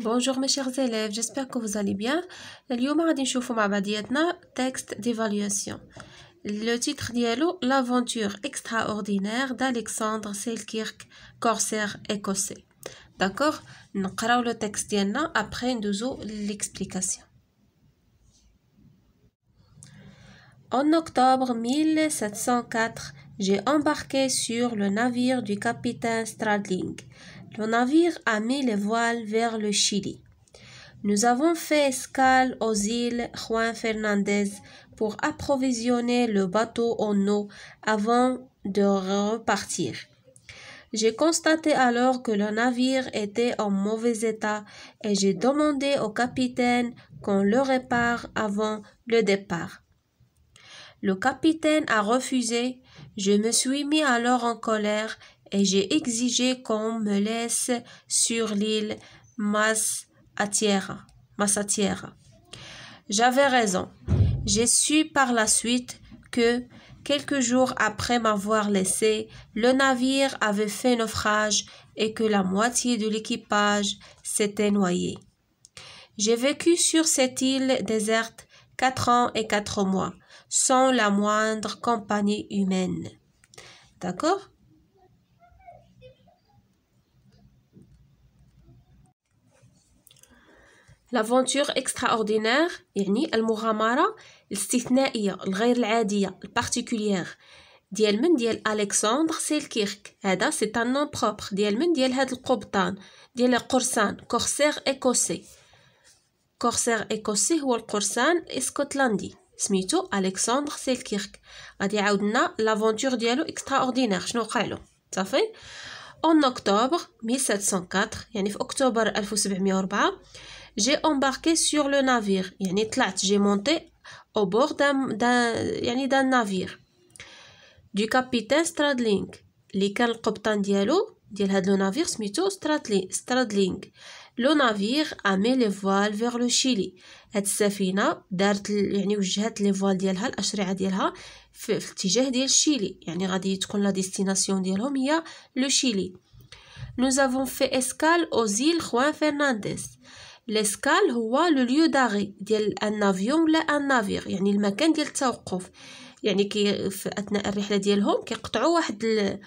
Bonjour mes chers élèves, j'espère que vous allez bien. texte d'évaluation. Le titre est « L'aventure extraordinaire d'Alexandre Selkirk, corsaire écossais. D'accord نقراو le texte ديالنا après l'explication. En octobre 1704, j'ai embarqué sur le navire du capitaine Stradling. Le navire a mis les voiles vers le Chili. Nous avons fait escale aux îles Juan Fernandez pour approvisionner le bateau en eau avant de repartir. J'ai constaté alors que le navire était en mauvais état et j'ai demandé au capitaine qu'on le répare avant le départ. Le capitaine a refusé. Je me suis mis alors en colère et j'ai exigé qu'on me laisse sur l'île Massatiera. J'avais raison. J'ai su par la suite que, quelques jours après m'avoir laissé, le navire avait fait naufrage et que la moitié de l'équipage s'était noyé. J'ai vécu sur cette île déserte quatre ans et quatre mois, sans la moindre compagnie humaine. D'accord لافونتور اكستراوردينير يعني المغامره الاستثنائيه الغير العاديه البارتيكولير ديال من ديال الكسندر سيلكيرك هذا سي ان نون بروبر ديال من ديال هاد القبطان ديال القرصان كورسير ايكوسي كورسير ايكوسي هو القرصان اسكتلندي سميتو الكسندر سيلكيرك غادي لنا لافونتور ديالو اكستراوردينير شنو وقع صافي اون اكتوبر 1704 يعني في اكتوبر 1704 j'ai embarqué sur le navire. Yani, j'ai monté au bord d'un, d'un, yani, d'un navire. Du capitaine Stradling. Lequel capitaine Diallo Il le navire Smito Stradling. Le navire a mis les voiles vers le Chili. Et Safina, dart, yani, jette les voiles d'Yalha, le d'Yalha, f'tijeh d'Yal Chili. Yani, radi, t'kon la destination d'Yalhom, y'a le Chili. Nous avons fait escale aux îles Juan Fernandez. لسكال هو لو ليو داغي ديال ان افيون ولا ان يعني المكان ديال التوقف يعني كي في اثناء الرحله ديالهم كيقطعوا واحد ال...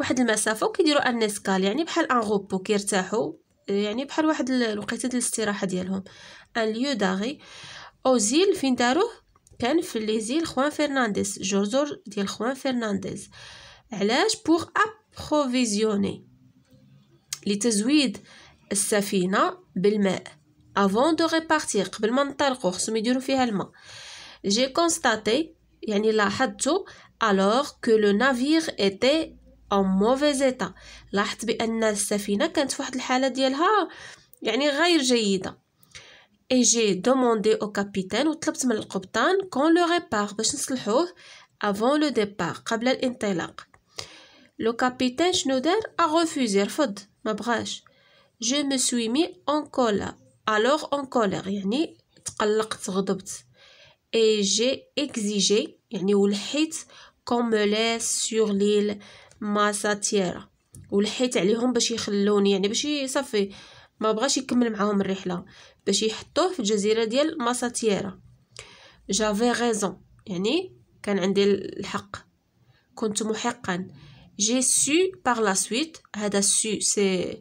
واحد المسافه وكيديروا ان اسكال يعني بحال ان غوبو كيرتاحوا يعني بحال واحد الوقيته ديال الاستراحه ديالهم ان ليو داغي اوزيل فين داروه كان في ليزيل خوان فرنانديز جزر ديال خوان فرنانديز علاش بوغ ابروفيزيوني لتزويد السفينه بالماء avant de repartir قبل ما نطلقوا خصهم يديروا فيها الماء j'ai constaté يعني لاحظت alors que le navire était en mauvais état لاحظت بان السفينه كانت في واحد الحاله ديالها يعني غير جيده et j'ai demandé au capitaine وطلبت من القبطان qu'on le répare باش نصلحوه avant le départ قبل الانطلاق le capitaine شنو دار a refusé رفض ما بغاش je me suis mis en colère alors en colère يعني تقلقت غضبت et j'ai exigé يعني ولحيت qu'on me laisse sur l'île ma ولحيت عليهم باش يخلوني يعني باش صافي ما بغاش يكمل معاهم الرحله باش يحطوه في الجزيره ديال ماساتيرا جافي غيزون يعني كان عندي الحق كنت محقا جي سو بار لا سويت هذا سو سي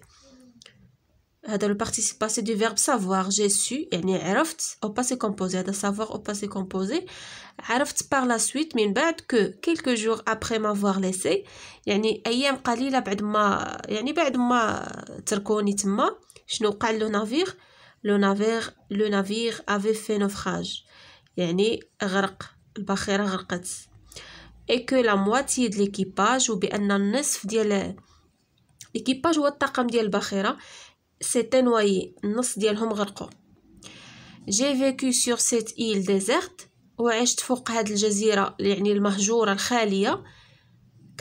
Euh, le participe du verbe savoir j'ai su يعني عرفت au passé composé savoir au passé composé par la suite que quelques jours après m'avoir laissé a ايام قليله بعد ما avait fait naufrage et que la moitié de l'équipage ou بان Ou de la سي انوايي النص ديالهم غرقوا جي فيكو سور سيت ايل ديزيرت وعشت فوق هاد الجزيره يعني المهجوره الخاليه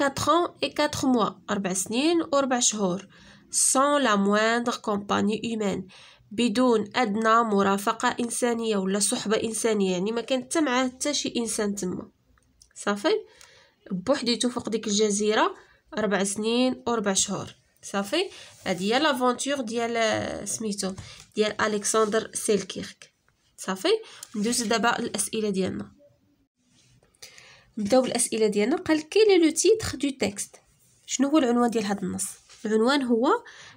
4 ans et 4 mois 4 سنين و4 شهور sans la moindre compagnie humaine بدون ادنى مرافقه انسانيه ولا صحبه انسانيه يعني ما كانت تمعه معاه حتى شي انسان تما صافي بوحديتو فوق ديك الجزيره 4 سنين و4 شهور صافي هذه هي لافونتور ديال سميتو ديال الكسندر سيلكيرك صافي ندوز دابا الاسئله ديالنا نبداو بالاسئله ديالنا قال كيل لو تيتغ دو تيكست شنو هو العنوان ديال هذا النص العنوان هو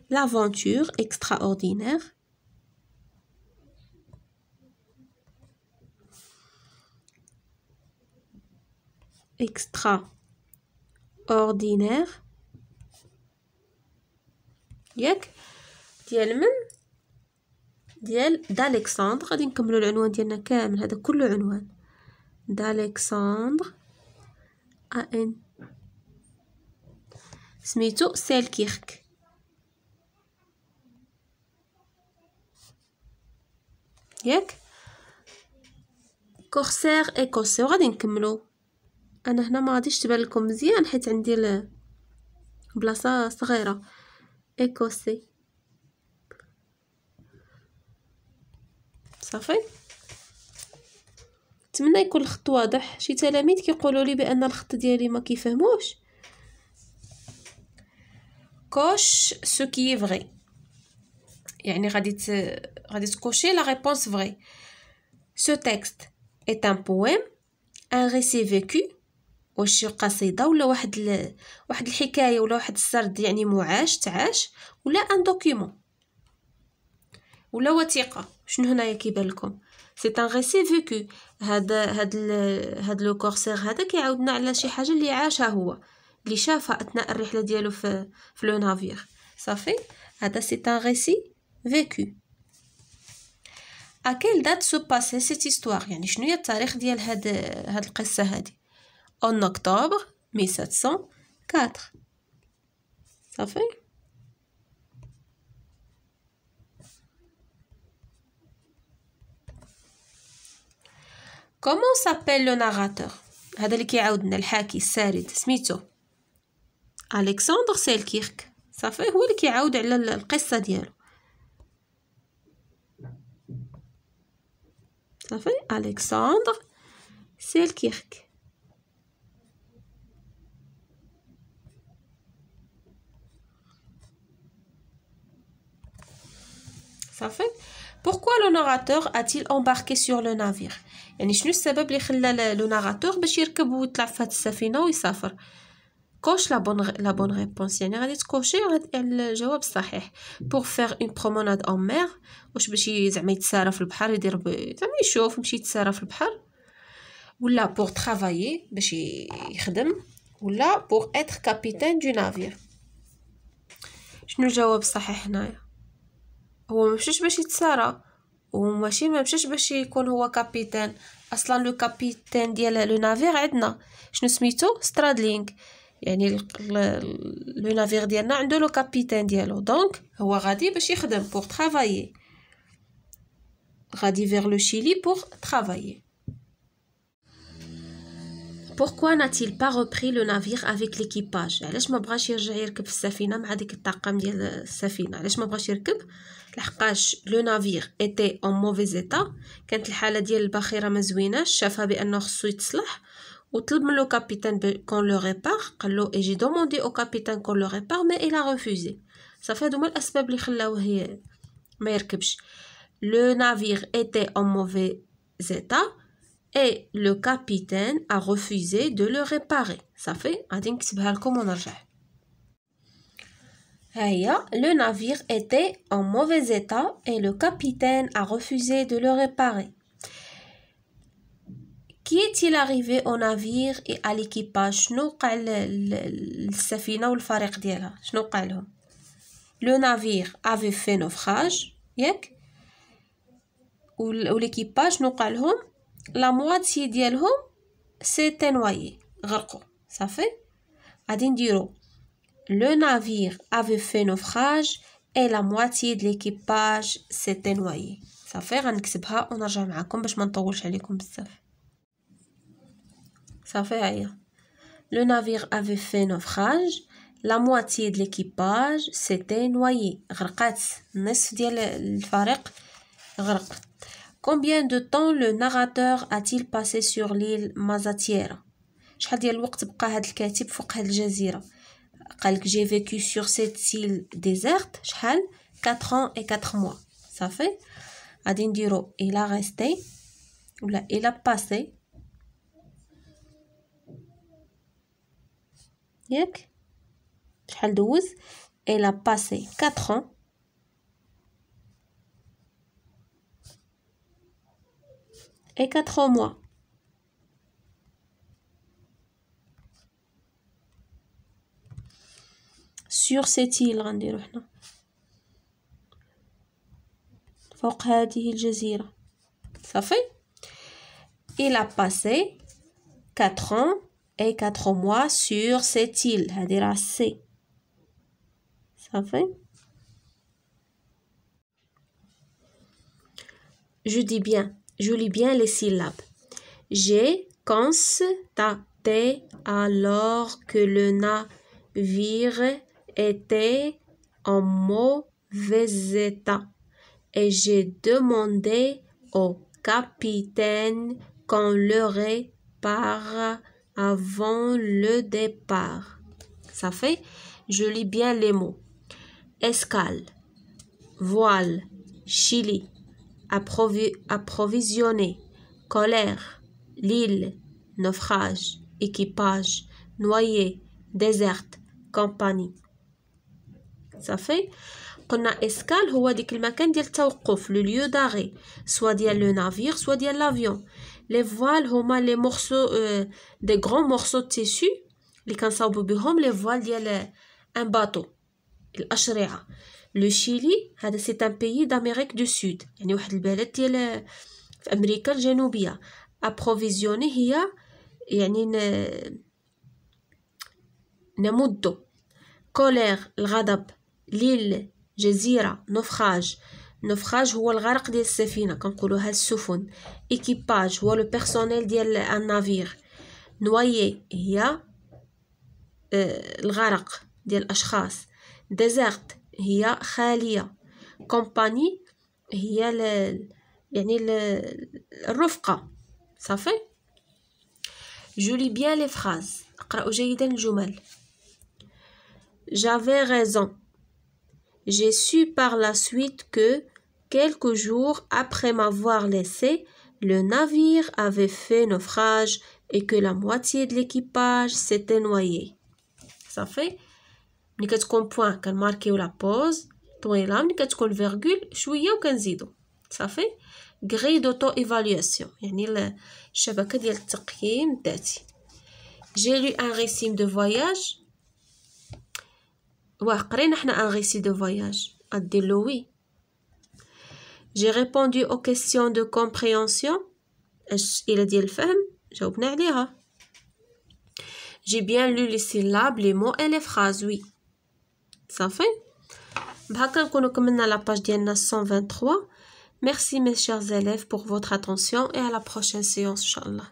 لافونتور اكسترا اوردينير اكسترا اوردينير ياك ديال من ديال دالكساندر غادي نكملو العنوان ديالنا كامل هذا كله عنوان دالكساندر ان سميتو سالكيرك ياك كورسير ايكوسي وغادي نكملو انا هنا ما غاديش تبان لكم مزيان حيت عندي بلاصه صغيره écossais. صافي نتمنى يكون الخط واضح شي تلاميذ كيقولوا لي بان الخط ديالي ما كيفهموش كوش سو كي فري يعني غادي ت... غادي تكوشي لا ريبونس فري سو تيكست ايت ان بويم ان ريسي فيكو واش قصيده ولا واحد ال... واحد الحكايه ولا واحد السرد يعني معاش تعاش ولا ان دوكيومون ولا وثيقه شنو هنايا كيبان لكم سي ان ريسي فيكو هذا هاد هاد لو كورسير هذا كيعاودنا على شي حاجه اللي عاشها هو اللي شافها اثناء الرحله ديالو في في لو نافير صافي هذا سي ان ريسي فيكو ا كيل دات سو باسي سيت هيستوار يعني شنو هي التاريخ ديال هاد هاد القصه هادي en octobre 1704. Ça fait Comment s'appelle le narrateur هذا اللي كيعاودنا الحاكي السارد سميتو الكسندر سيلكيرك صافي هو اللي كيعاود على القصه صافي بوركوا لو ناراتور اتيل امباركي سور لو نافير يعني شنو السبب اللي خلى لو ناراتور باش يركب ويطلع في هاد السفينه ويسافر كوش لا بون لا بون ريبونس يعني غادي تكوشي الجواب الصحيح بور فير اون بروموناد اون مير واش باش زعما يتسارى في البحر يدير زعما يشوف يمشي يتسارى في البحر ولا بور ترافاي باش يخدم ولا بور اتر كابيتان دو نافير شنو الجواب الصحيح هنايا هو ممشيش باش يتسارى وماشي ممشيش باش يكون هو كابيتان اصلا لو كابيتان ديال لو نافير عندنا شنو سميتو سترادلينغ يعني لو نافير ديالنا عنده لو كابيتان ديالو دونك هو غادي باش يخدم بور ترافايي غادي فيغ لو شيلي بور ترافايي بوركوا ناتيل با ريبري لو نافير افيك ليكيباج علاش ما بغاش يرجع يركب في السفينه مع ديك الطاقم ديال السفينه علاش ما بغاش يركب لحقاش لو نافير ايتي اون موفيز ايتا كانت الحاله ديال الباخره ما زويناش شافها بانه خصو يتصلح وطلب من لو كابيتان كون لو ريبار قال له اجي دوموندي او كابيتان كون لو ريبار مي الا ريفوزي صافي هادو هما الاسباب اللي خلاوه ما يركبش لو نافير ايتي اون موفيز ايتا et le capitaine a refusé de le réparer ça fait un le navire était en mauvais état et le capitaine a refusé de le réparer qui est-il arrivé au navire et à l'équipage le navire avait fait naufrage ou l'équipage لا مواتي ديالهم سي نوايي غرقوا صافي غادي نديرو لو نافير افي في نوفراج اي لا مواتي د ليكيباج سي نوايي صافي غنكتبها ونرجع معكم باش ما نطولش عليكم بزاف صافي هيا لو نافير افي في نوفراج لا مواتي د ليكيباج سيتي نوايي غرقات النصف ديال الفريق غرق Combien de temps le narrateur a-t-il passé sur l'île Mazatière شحال ديال الوقت بقى هذا الكاتب فوق هذه الجزيره قالك j'ai vécu sur cette île déserte شحال 4 ans et 4 mois ça fait غادي il a resté il a passé ياك شحال دوز il a passé 4 ans et 4 mois. sur cette île غنديرو حنا فوق هذه الجزيرة صافي il a passé 4 ans et 4 mois sur cette île هذه راه Ça fait je dis bien je lis bien les syllabes. J'ai constaté alors que le navire était en mauvais état et j'ai demandé au capitaine qu'on le répare avant le départ. Ça fait, je lis bien les mots. Escale, voile, Chili, approvisionner, colère, l'île, naufrage, équipage, noyé, déserte, compagnie. Ça fait qu'on a escale, le lieu d'arrêt, soit le navire, soit dire l'avion. Les voiles, les morceaux, euh, des grands morceaux de tissu, les les voiles, dire un bateau. الأشرعة لو شيلي هذا سي ان بيي داميريك دو سود يعني واحد البلد ديال في امريكا الجنوبيه ابروفيزيوني هي يعني ن... نمد كولير الغضب ليل جزيره نفخاج نفخاج هو الغرق ديال السفينه كنقولوها السفن ايكيباج هو لو بيرسونيل ديال النافير نوايي هي آه، الغرق ديال الاشخاص Desert, هي خالية كومباني هي ل... يعني ل... الرفقة صافي جولي بيان لي فراز bien جيدا الجمل J'avais raison. J'ai su par la suite que, quelques jours après m'avoir laissé, le navire avait fait naufrage et que la moitié de l'équipage s'était noyé. Ça fait ملي كتكون بوان كنماركيو لا بوز طويله ملي كتكون فيرغول شويه وكنزيدو صافي غري يعني الشبكه ديال التقييم الذاتي جي لو ان J'ai bien lu les syllabes, les mots et les phrases, oui. Ça صافي بهكا à la page ديالنا 123 Merci mes chers élèves pour votre attention et à la prochaine séance inchallah